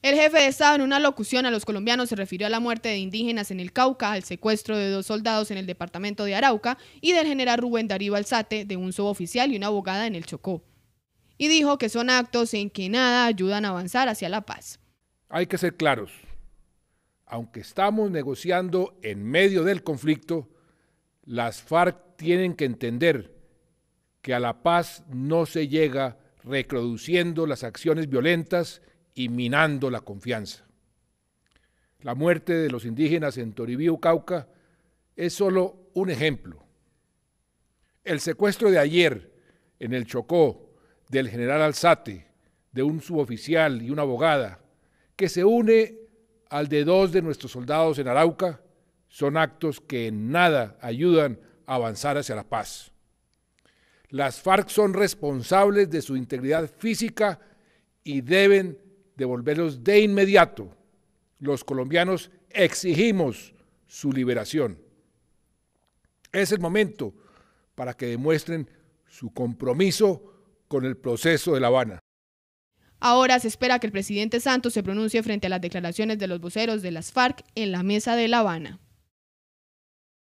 El jefe de Estado en una locución a los colombianos se refirió a la muerte de indígenas en el Cauca, al secuestro de dos soldados en el departamento de Arauca y del general Rubén Darío Alzate, de un suboficial y una abogada en el Chocó. Y dijo que son actos en que nada ayudan a avanzar hacia la paz. Hay que ser claros. Aunque estamos negociando en medio del conflicto, las FARC tienen que entender que a la paz no se llega reproduciendo las acciones violentas y minando la confianza. La muerte de los indígenas en Toribío, Cauca, es solo un ejemplo. El secuestro de ayer en el Chocó del general Alzate, de un suboficial y una abogada, que se une al de dos de nuestros soldados en Arauca, son actos que en nada ayudan a avanzar hacia la paz. Las FARC son responsables de su integridad física y deben devolverlos de inmediato. Los colombianos exigimos su liberación. Es el momento para que demuestren su compromiso con el proceso de La Habana. Ahora se espera que el presidente Santos se pronuncie frente a las declaraciones de los voceros de las FARC en la mesa de La Habana.